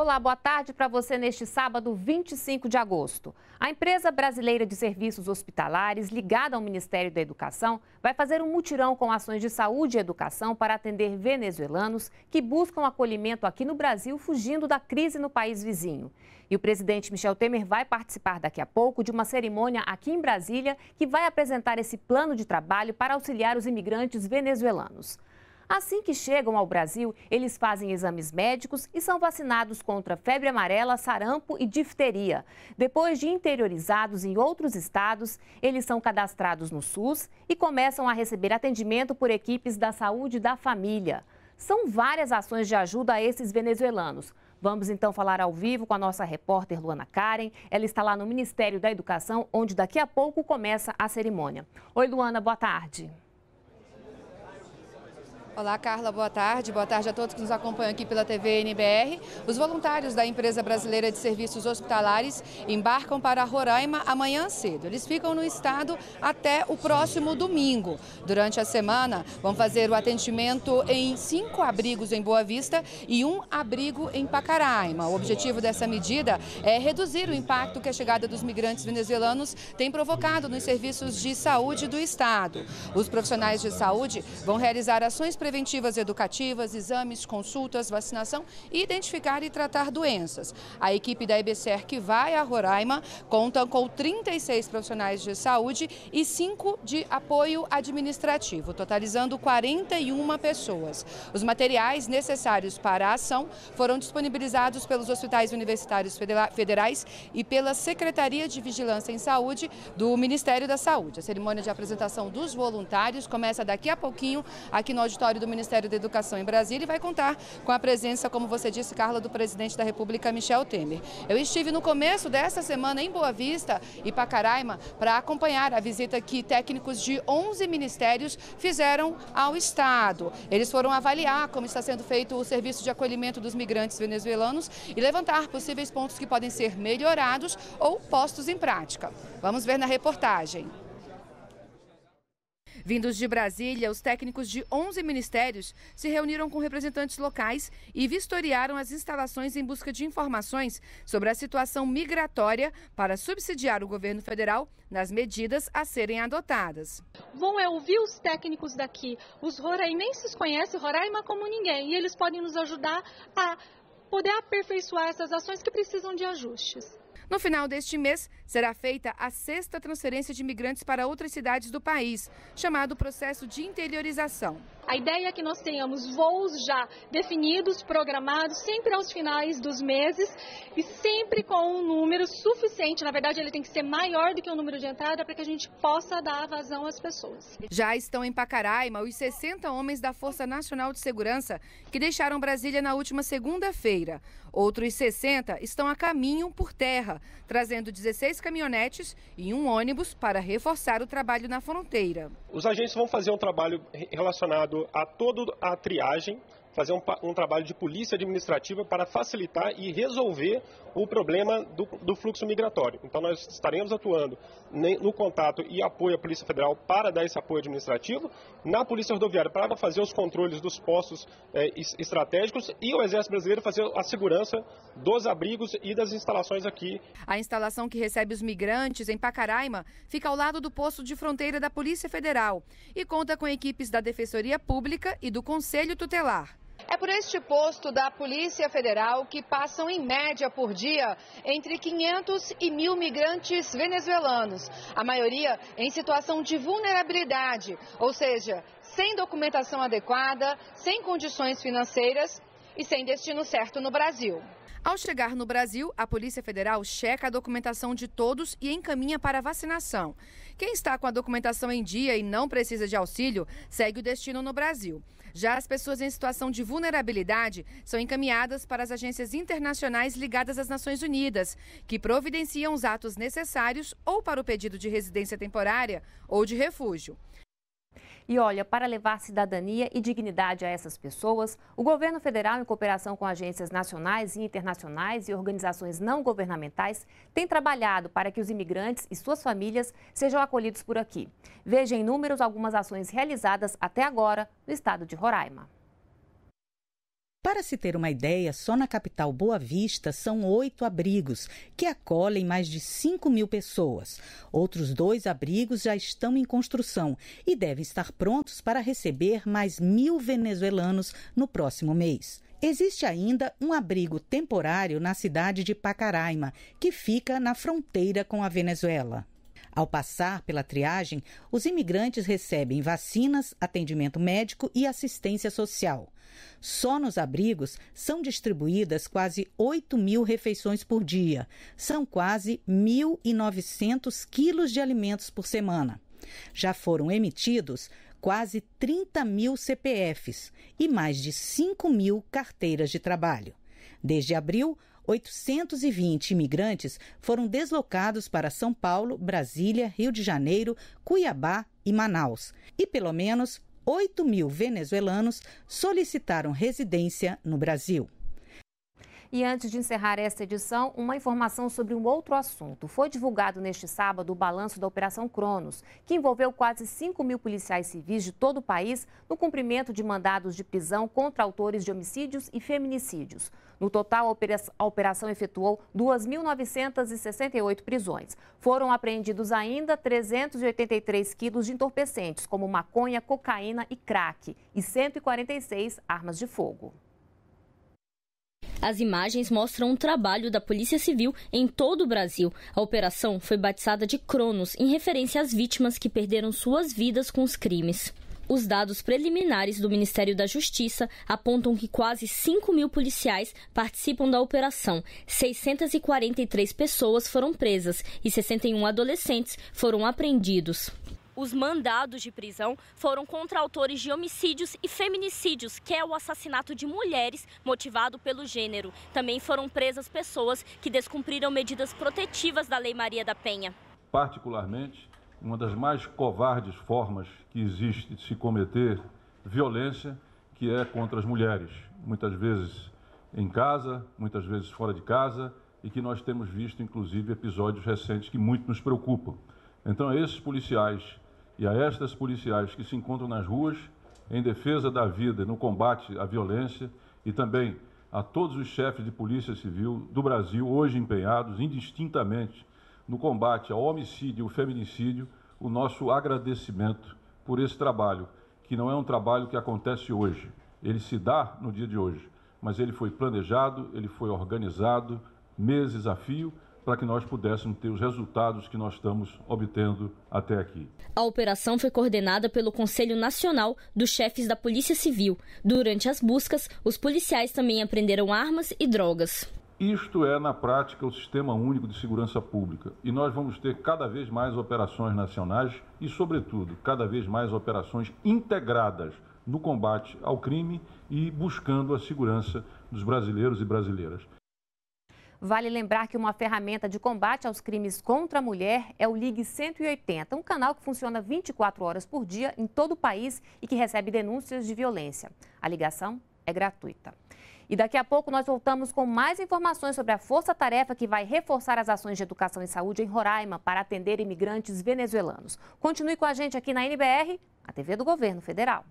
Olá, boa tarde para você neste sábado, 25 de agosto. A empresa brasileira de serviços hospitalares, ligada ao Ministério da Educação, vai fazer um mutirão com ações de saúde e educação para atender venezuelanos que buscam acolhimento aqui no Brasil fugindo da crise no país vizinho. E o presidente Michel Temer vai participar daqui a pouco de uma cerimônia aqui em Brasília que vai apresentar esse plano de trabalho para auxiliar os imigrantes venezuelanos. Assim que chegam ao Brasil, eles fazem exames médicos e são vacinados contra febre amarela, sarampo e difteria. Depois de interiorizados em outros estados, eles são cadastrados no SUS e começam a receber atendimento por equipes da saúde da família. São várias ações de ajuda a esses venezuelanos. Vamos então falar ao vivo com a nossa repórter Luana Karen. Ela está lá no Ministério da Educação, onde daqui a pouco começa a cerimônia. Oi, Luana, boa tarde. Olá, Carla, boa tarde. Boa tarde a todos que nos acompanham aqui pela TV NBR. Os voluntários da Empresa Brasileira de Serviços Hospitalares embarcam para Roraima amanhã cedo. Eles ficam no estado até o próximo domingo. Durante a semana, vão fazer o atendimento em cinco abrigos em Boa Vista e um abrigo em Pacaraima. O objetivo dessa medida é reduzir o impacto que a chegada dos migrantes venezuelanos tem provocado nos serviços de saúde do estado. Os profissionais de saúde vão realizar ações preventivas preventivas educativas, exames, consultas, vacinação e identificar e tratar doenças. A equipe da EBCR que vai a Roraima conta com 36 profissionais de saúde e 5 de apoio administrativo, totalizando 41 pessoas. Os materiais necessários para a ação foram disponibilizados pelos hospitais universitários federais e pela Secretaria de Vigilância em Saúde do Ministério da Saúde. A cerimônia de apresentação dos voluntários começa daqui a pouquinho aqui no auditório do Ministério da Educação em Brasília e vai contar com a presença, como você disse, Carla, do presidente da República, Michel Temer. Eu estive no começo dessa semana em Boa Vista e Pacaraima para acompanhar a visita que técnicos de 11 ministérios fizeram ao Estado. Eles foram avaliar como está sendo feito o serviço de acolhimento dos migrantes venezuelanos e levantar possíveis pontos que podem ser melhorados ou postos em prática. Vamos ver na reportagem. Vindos de Brasília, os técnicos de 11 ministérios se reuniram com representantes locais e vistoriaram as instalações em busca de informações sobre a situação migratória para subsidiar o governo federal nas medidas a serem adotadas. Bom é ouvir os técnicos daqui. Os rorainenses conhecem Roraima como ninguém e eles podem nos ajudar a poder aperfeiçoar essas ações que precisam de ajustes. No final deste mês, será feita a sexta transferência de imigrantes para outras cidades do país, chamado processo de interiorização. A ideia é que nós tenhamos voos já definidos, programados, sempre aos finais dos meses e sempre com um número suficiente. Na verdade, ele tem que ser maior do que o número de entrada para que a gente possa dar vazão às pessoas. Já estão em Pacaraima os 60 homens da Força Nacional de Segurança que deixaram Brasília na última segunda-feira. Outros 60 estão a caminho por terra terra, trazendo 16 caminhonetes e um ônibus para reforçar o trabalho na fronteira. Os agentes vão fazer um trabalho relacionado a toda a triagem, fazer um, um trabalho de polícia administrativa para facilitar e resolver o problema do, do fluxo migratório. Então, nós estaremos atuando no contato e apoio à Polícia Federal para dar esse apoio administrativo, na Polícia Rodoviária para fazer os controles dos postos é, estratégicos e o Exército Brasileiro fazer a segurança dos abrigos e das instalações aqui. A instalação que recebe os migrantes em Pacaraima fica ao lado do posto de fronteira da Polícia Federal e conta com equipes da Defensoria Pública e do Conselho Tutelar. É por este posto da Polícia Federal que passam, em média por dia, entre 500 e 1.000 migrantes venezuelanos, a maioria em situação de vulnerabilidade, ou seja, sem documentação adequada, sem condições financeiras e sem destino certo no Brasil. Ao chegar no Brasil, a Polícia Federal checa a documentação de todos e encaminha para a vacinação. Quem está com a documentação em dia e não precisa de auxílio, segue o destino no Brasil. Já as pessoas em situação de vulnerabilidade são encaminhadas para as agências internacionais ligadas às Nações Unidas, que providenciam os atos necessários ou para o pedido de residência temporária ou de refúgio. E olha, para levar cidadania e dignidade a essas pessoas, o governo federal, em cooperação com agências nacionais e internacionais e organizações não governamentais, tem trabalhado para que os imigrantes e suas famílias sejam acolhidos por aqui. Veja em números algumas ações realizadas até agora no estado de Roraima. Para se ter uma ideia, só na capital Boa Vista são oito abrigos que acolhem mais de 5 mil pessoas. Outros dois abrigos já estão em construção e devem estar prontos para receber mais mil venezuelanos no próximo mês. Existe ainda um abrigo temporário na cidade de Pacaraima, que fica na fronteira com a Venezuela. Ao passar pela triagem, os imigrantes recebem vacinas, atendimento médico e assistência social. Só nos abrigos são distribuídas quase 8 mil refeições por dia. São quase 1.900 quilos de alimentos por semana. Já foram emitidos quase 30 mil CPFs e mais de 5 mil carteiras de trabalho. Desde abril, 820 imigrantes foram deslocados para São Paulo, Brasília, Rio de Janeiro, Cuiabá e Manaus. E pelo menos 8 mil venezuelanos solicitaram residência no Brasil. E antes de encerrar esta edição, uma informação sobre um outro assunto. Foi divulgado neste sábado o balanço da Operação Cronos, que envolveu quase 5 mil policiais civis de todo o país no cumprimento de mandados de prisão contra autores de homicídios e feminicídios. No total, a operação efetuou 2.968 prisões. Foram apreendidos ainda 383 quilos de entorpecentes, como maconha, cocaína e crack, e 146 armas de fogo. As imagens mostram um trabalho da Polícia Civil em todo o Brasil. A operação foi batizada de Cronos, em referência às vítimas que perderam suas vidas com os crimes. Os dados preliminares do Ministério da Justiça apontam que quase 5 mil policiais participam da operação. 643 pessoas foram presas e 61 adolescentes foram apreendidos. Os mandados de prisão foram contra autores de homicídios e feminicídios, que é o assassinato de mulheres motivado pelo gênero. Também foram presas pessoas que descumpriram medidas protetivas da Lei Maria da Penha. Particularmente, uma das mais covardes formas que existe de se cometer violência, que é contra as mulheres, muitas vezes em casa, muitas vezes fora de casa, e que nós temos visto, inclusive, episódios recentes que muito nos preocupam. Então, esses policiais e a estas policiais que se encontram nas ruas em defesa da vida, no combate à violência e também a todos os chefes de polícia civil do Brasil hoje empenhados indistintamente no combate ao homicídio e ao feminicídio, o nosso agradecimento por esse trabalho, que não é um trabalho que acontece hoje. Ele se dá no dia de hoje, mas ele foi planejado, ele foi organizado meses a fio para que nós pudéssemos ter os resultados que nós estamos obtendo até aqui. A operação foi coordenada pelo Conselho Nacional dos Chefes da Polícia Civil. Durante as buscas, os policiais também apreenderam armas e drogas. Isto é, na prática, o Sistema Único de Segurança Pública. E nós vamos ter cada vez mais operações nacionais e, sobretudo, cada vez mais operações integradas no combate ao crime e buscando a segurança dos brasileiros e brasileiras. Vale lembrar que uma ferramenta de combate aos crimes contra a mulher é o Ligue 180, um canal que funciona 24 horas por dia em todo o país e que recebe denúncias de violência. A ligação é gratuita. E daqui a pouco nós voltamos com mais informações sobre a força-tarefa que vai reforçar as ações de educação e saúde em Roraima para atender imigrantes venezuelanos. Continue com a gente aqui na NBR, a TV do Governo Federal.